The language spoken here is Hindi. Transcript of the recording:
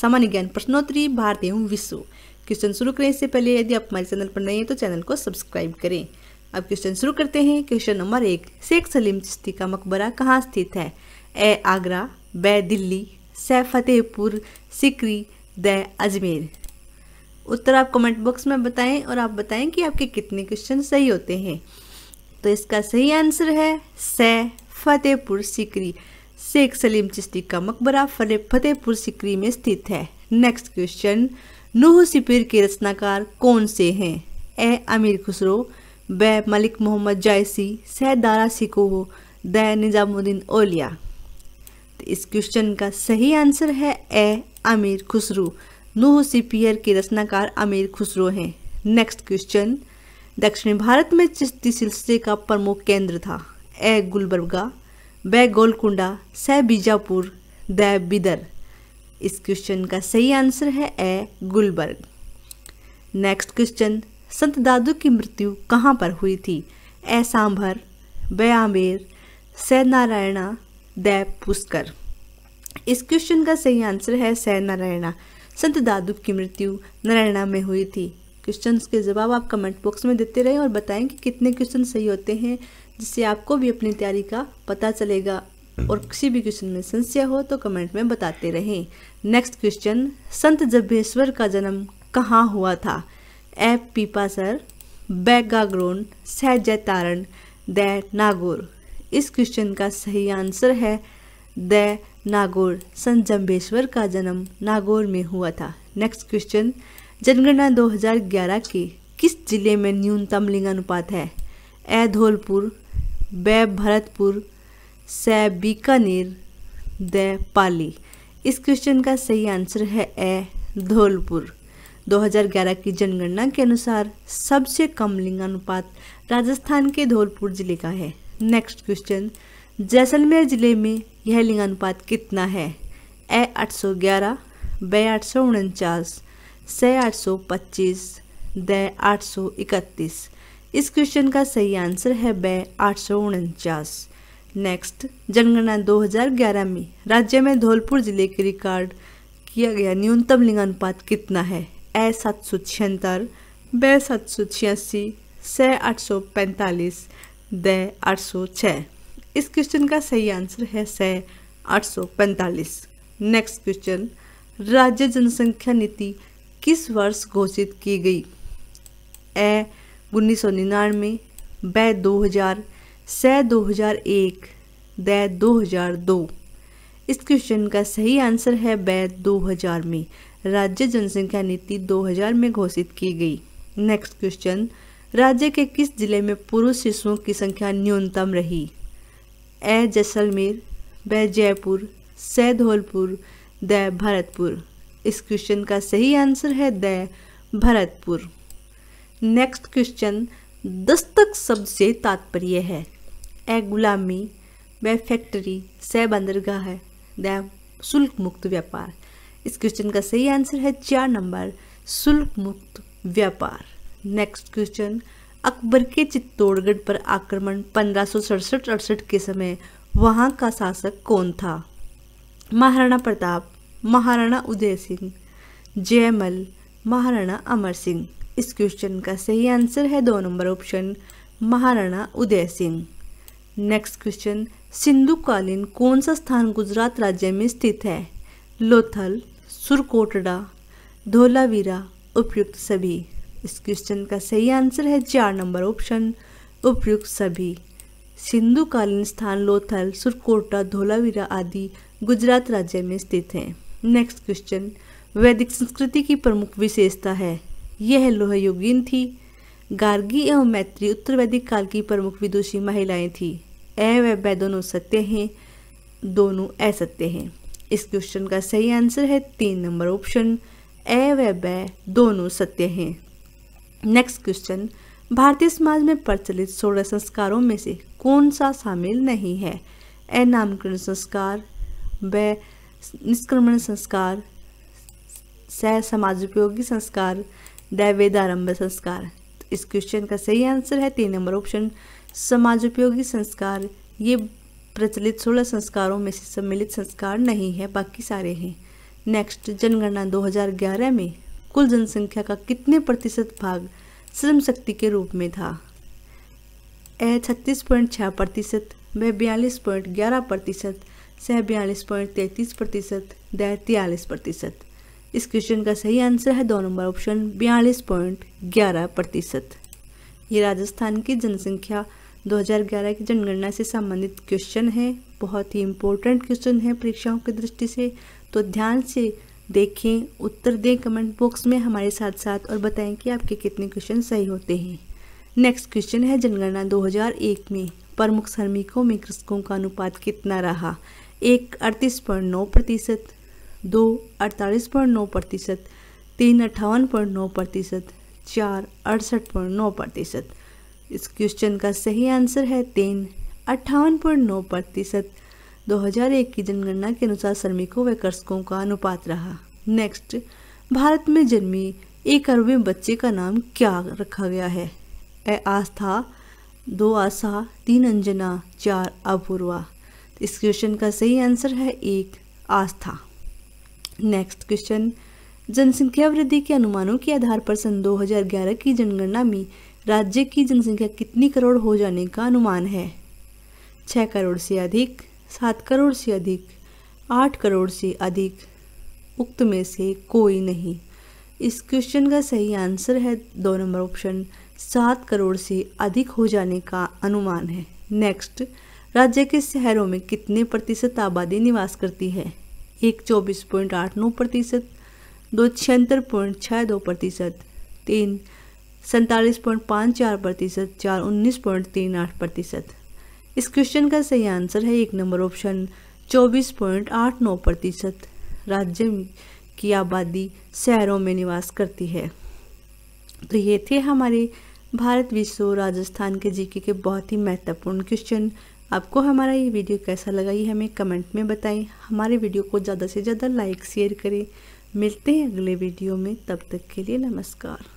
सामान्य ज्ञान प्रश्नोत्तरी भारत एवं विश्व क्वेश्चन शुरू करें इससे पहले यदि आप हमारे चैनल पर नए हैं तो चैनल को सब्सक्राइब करें अब क्वेश्चन शुरू करते हैं क्वेश्चन नंबर एक शेख सलीम चिश्ती का मकबरा कहाँ स्थित है ए आगरा ब दिल्ली स फतेहपुर सिकरी द अजमेर उत्तर आप कमेंट बॉक्स में बताएं और आप बताएं कि आपके कितने क्वेश्चन सही होते हैं तो इसका सही आंसर है स फतेहपुर सिकरी शेख सलीम चिश्ती का मकबरा फले फतेहपुर सिकरी में स्थित है नेक्स्ट क्वेश्चन नूह सिपिर के रचनाकार कौन से हैं ए अमीर खुसरो ब मलिक मोहम्मद जायसी सह दारा सिकोह द निजामुद्दीन ओलिया तो इस क्वेश्चन का सही आंसर है ए अमीर खुसरो नूह सिपियर के रचनाकार अमीर खुसरो हैं नेक्स्ट क्वेश्चन दक्षिण भारत में चिश्ती सिलसिले का प्रमुख केंद्र था ए गुलबर्गा ब गोलकुंडा स बीजापुर द बिदर इस क्वेश्चन का सही आंसर है ए गुलबर्ग नेक्स्ट क्वेश्चन संत दादू की मृत्यु कहाँ पर हुई थी ए सांभर ब आमेर स नारायणा द पुष्कर इस क्वेश्चन का सही आंसर है स नारायणा संत दादू की मृत्यु नारायणा में हुई थी क्वेश्चन के जवाब आप कमेंट बॉक्स में देते रहें और बताएं कि कितने क्वेश्चन सही होते हैं जिससे आपको भी अपनी तैयारी का पता चलेगा हम्म। और किसी भी क्वेश्चन में संशय हो तो कमेंट में बताते रहें नेक्स्ट क्वेश्चन संत जब्बेश्वर का जन्म कहाँ हुआ था ए पीपासर बैगाग्रोन सहजैतारण द नागौर इस क्वेश्चन का सही आंसर है द नागौर संत जम्बेश्वर का जन्म नागौर में हुआ था नेक्स्ट क्वेश्चन जनगणना 2011 के किस जिले में न्यूनतम लिंगानुपात है ए धौलपुर ब भरतपुर स बीकानेर द पाली इस क्वेश्चन का सही आंसर है ए धौलपुर 2011 की जनगणना के अनुसार सबसे कम लिंगानुपात राजस्थान के धौलपुर जिले का है नेक्स्ट क्वेश्चन जैसलमेर जिले में यह लिंगानुपात कितना है ए 811 बे आठ सौ उनचास स आठ सौ पच्चीस द आठ सौ इकतीस इस क्वेश्चन का सही आंसर है ब आठ सौ उनचास नेक्स्ट जनगणना 2011 में राज्य में धौलपुर जिले के रिकॉर्ड किया गया न्यूनतम लिंगानुपात कितना है ए सात सौ छिहत्तर ब सात सौ छियासी स आठ सौ पैंतालीस द आठ सौ छ इस क्वेश्चन का सही आंसर है स आठ सौ पैंतालीस नेक्स्ट क्वेश्चन राज्य जनसंख्या नीति किस वर्ष घोषित की गई ए उन्नीस सौ निन्यानवे ब दो हज़ार स दो हज़ार एक द दो हज़ार दो इस क्वेश्चन का सही आंसर है ब दो हज़ार में राज्य जनसंख्या नीति दो हजार में घोषित की गई नेक्स्ट क्वेश्चन राज्य के किस जिले में पुरुष शिशुओं की संख्या न्यूनतम रही ए जैसलमेर ब जयपुर स धौलपुर द भरतपुर इस क्वेश्चन का सही आंसर है द भरतपुर नेक्स्ट क्वेश्चन दस्तक शब्द से तात्पर्य है ए गुलामी व फैक्ट्री स बंदरगाह है द शुल्क मुक्त व्यापार इस क्वेश्चन का सही आंसर है चार नंबर शुल्क मुक्त व्यापार नेक्स्ट क्वेश्चन अकबर के चित्तौड़गढ़ पर आक्रमण पंद्रह सौ सड़सठ अड़सठ के समय वहां का शासक कौन था महाराणा प्रताप महाराणा उदय सिंह जयमल महाराणा अमर सिंह इस क्वेश्चन का सही आंसर है दो number option Maharana Uday Singh next question सिंधुकालीन कौन सा स्थान गुजरात राज्य में स्थित है लोथल सुरकोटड़ा धोलावीरा उपयुक्त सभी इस क्वेश्चन का सही आंसर है चार नंबर ऑप्शन उपयुक्त सभी सिंधुकालीन स्थान लोथल सुरकोटा धोलावीरा आदि गुजरात राज्य में स्थित हैं नेक्स्ट क्वेश्चन वैदिक संस्कृति की प्रमुख विशेषता है यह लोहयोगीन थी गार्गी एवं मैत्री उत्तर वैदिक काल की प्रमुख विदुषी महिलाएं थी ए व दोनों सत्य हैं दोनों असत्य हैं इस क्वेश्चन का सही आंसर है तीन नंबर ऑप्शन ए व बै दोनों सत्य हैं नेक्स्ट क्वेश्चन भारतीय समाज में प्रचलित सोलह संस्कारों में से कौन सा शामिल नहीं है ए नामकरण संस्कार व निष्क्रमण संस्कार सह समाजोपयोगी संस्कार दैवेदारंभ संस्कार तो इस क्वेश्चन का सही आंसर है तीन नंबर ऑप्शन समाज उपयोगी संस्कार ये प्रचलित सोलह संस्कारों में से सम्मिलित संस्कार नहीं है बाकी सारे हैं नेक्स्ट जनगणना 2011 में कुल जनसंख्या का कितने प्रतिशत भाग श्रम शक्ति के रूप में था ए छत्तीस पॉइंट छः प्रतिशत वह बयालीस पॉइंट ग्यारह प्रतिशत सह बयालीस पॉइंट तैंतीस प्रतिशत द तियालीस प्रतिशत इस क्वेश्चन का सही आंसर है दो नंबर ऑप्शन बयालीस पॉइंट ग्यारह प्रतिशत ये राजस्थान की जनसंख्या 2011 की जनगणना से संबंधित क्वेश्चन है बहुत ही इंपॉर्टेंट क्वेश्चन है परीक्षाओं की दृष्टि से तो ध्यान से देखें उत्तर दें कमेंट बॉक्स में हमारे साथ साथ और बताएं कि आपके कितने क्वेश्चन सही होते हैं नेक्स्ट क्वेश्चन है जनगणना 2001 में प्रमुख श्रमिकों में कृषकों का अनुपात कितना रहा एक अड़तीस पॉइंट नौ प्रतिशत दो अड़तालीस पॉइंट नौ प्रतिशत तीन अट्ठावन पॉइंट नौ प्रतिशत चार अड़सठ पॉइंट नौ प्रतिशत इस क्वेश्चन का सही आंसर है तीन अट्ठावन पॉइंट नौ प्रतिशत दो हजार एक की जनगणना के अनुसार श्रमिकों व कृषकों का अनुपात रहा नेक्स्ट भारत में जन्मी एक अरबे बच्चे का नाम क्या रखा गया है ए आस्था दो आशा तीन अंजना चार अपूर्वा इस क्वेश्चन का सही आंसर है एक आस्था नेक्स्ट क्वेश्चन जनसंख्या वृद्धि के अनुमानों के आधार पर सन 2011 की जनगणना में राज्य की जनसंख्या कितनी करोड़ हो जाने का अनुमान है छः करोड़ से अधिक सात करोड़ से अधिक आठ करोड़ से अधिक उक्त में से कोई नहीं इस क्वेश्चन का सही आंसर है दो नंबर ऑप्शन सात करोड़ से अधिक हो जाने का अनुमान है नेक्स्ट राज्य के शहरों में कितने प्रतिशत आबादी निवास करती है एक चौबीस पॉइंट आठ नौ प्रतिशत दो छिहत्तर पॉइंट छः दो प्रतिशत तीन सैंतालीस पॉइंट पाँच चार प्रतिशत चार उन्नीस पॉइंट तीन आठ प्रतिशत इस क्वेश्चन का सही आंसर है एक नंबर ऑप्शन चौबीस पॉइंट आठ नौ प्रतिशत राज्य की आबादी शहरों में निवास करती है तो ये थे हमारे भारत विश्व राजस्थान के जीके के बहुत ही महत्वपूर्ण क्वेश्चन आपको हमारा ये वीडियो कैसा लगा ये हमें कमेंट में बताएं हमारे वीडियो को ज़्यादा से ज़्यादा लाइक शेयर करें मिलते हैं अगले वीडियो में तब तक के लिए नमस्कार